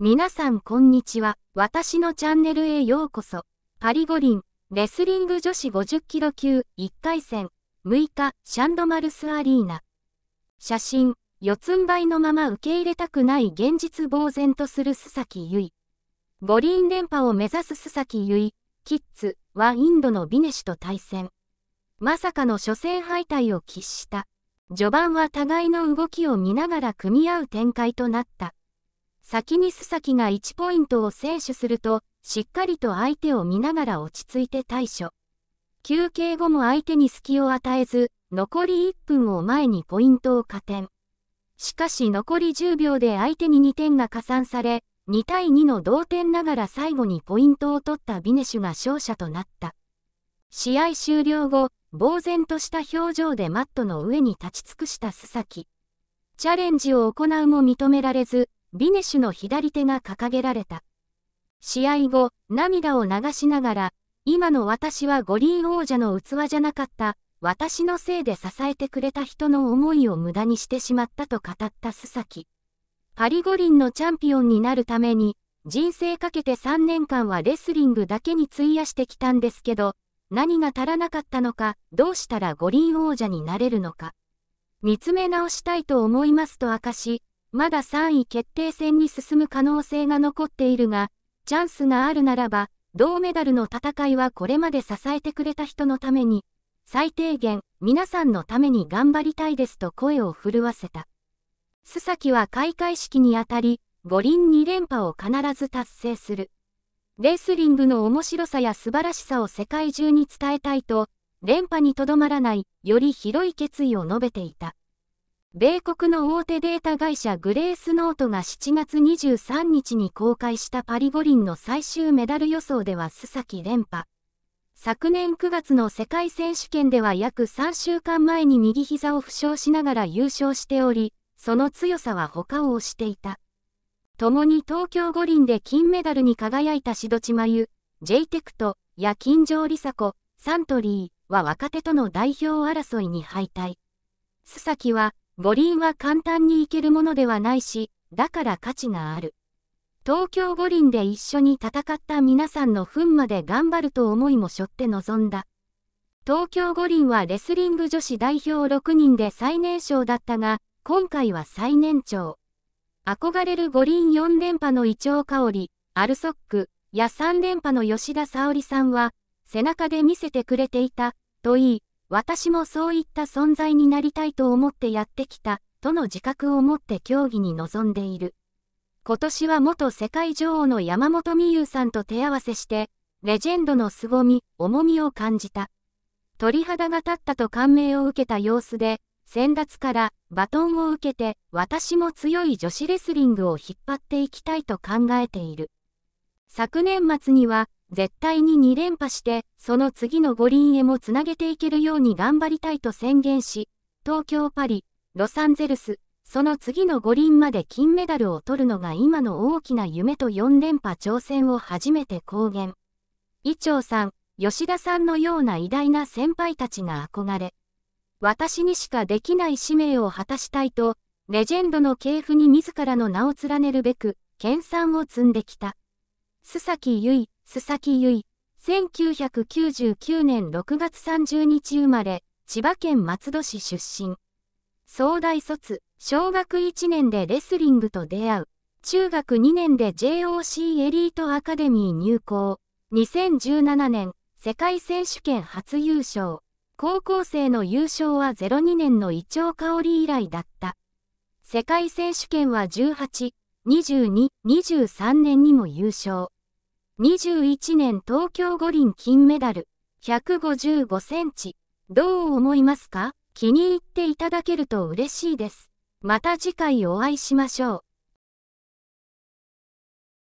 皆さんこんにちは。私のチャンネルへようこそ。パリ五輪、レスリング女子50キロ級1回戦、6日、シャンドマルスアリーナ。写真、四つん這いのまま受け入れたくない現実呆然とする須崎優衣。五輪連覇を目指す須崎優衣、キッズはインドのビネシと対戦。まさかの初戦敗退を喫した。序盤は互いの動きを見ながら組み合う展開となった。先に須崎が1ポイントを先取すると、しっかりと相手を見ながら落ち着いて対処。休憩後も相手に隙を与えず、残り1分を前にポイントを加点。しかし残り10秒で相手に2点が加算され、2対2の同点ながら最後にポイントを取ったビネシュが勝者となった。試合終了後、呆然とした表情でマットの上に立ち尽くした須崎。チャレンジを行うも認められず、ビネシュの左手が掲げられた。試合後、涙を流しながら、今の私は五輪王者の器じゃなかった、私のせいで支えてくれた人の思いを無駄にしてしまったと語った須崎。パリ五輪のチャンピオンになるために、人生かけて3年間はレスリングだけに費やしてきたんですけど、何が足らなかったのか、どうしたら五輪王者になれるのか。見つめ直したいと思いますと明かし、まだ3位決定戦に進む可能性が残っているが、チャンスがあるならば、銅メダルの戦いはこれまで支えてくれた人のために、最低限、皆さんのために頑張りたいですと声を震わせた。須崎は開会式にあたり、五輪2連覇を必ず達成する。レスリングの面白さや素晴らしさを世界中に伝えたいと、連覇にとどまらない、より広い決意を述べていた。米国の大手データ会社グレースノートが7月23日に公開したパリ五輪の最終メダル予想では須崎連覇。昨年9月の世界選手権では約3週間前に右膝を負傷しながら優勝しており、その強さは他を押していた。共に東京五輪で金メダルに輝いたシドチマユ、ジェイテクト、や金城梨紗子、サントリーは若手との代表争いに敗退。須崎は五輪は簡単に行けるものではないし、だから価値がある。東京五輪で一緒に戦った皆さんの分まで頑張ると思いも背負って臨んだ。東京五輪はレスリング女子代表6人で最年少だったが、今回は最年長。憧れる五輪4連覇の伊調香織、アルソックや3連覇の吉田沙織さんは、背中で見せてくれていた、と言い、私もそういった存在になりたいと思ってやってきた、との自覚を持って競技に臨んでいる。今年は元世界女王の山本美優さんと手合わせして、レジェンドの凄み、重みを感じた。鳥肌が立ったと感銘を受けた様子で、先達からバトンを受けて、私も強い女子レスリングを引っ張っていきたいと考えている。昨年末には、絶対に2連覇して、その次の五輪へもつなげていけるように頑張りたいと宣言し、東京パリ、ロサンゼルス、その次の五輪まで金メダルを取るのが今の大きな夢と4連覇挑戦を初めて公言。伊調さん、吉田さんのような偉大な先輩たちが憧れ、私にしかできない使命を果たしたいと、レジェンドの系譜に自らの名を連ねるべく、研鑽を積んできた。須崎優衣、須崎由衣、1999年6月30日生まれ、千葉県松戸市出身。総大卒、小学1年でレスリングと出会う。中学2年で JOC エリートアカデミー入校。2017年、世界選手権初優勝。高校生の優勝は02年の伊調香織以来だった。世界選手権は18、22、23年にも優勝。2 1年東京五輪金メダル、155センチ。どう思いますか気に入っていただけると嬉しいです。また次回お会いしましょう。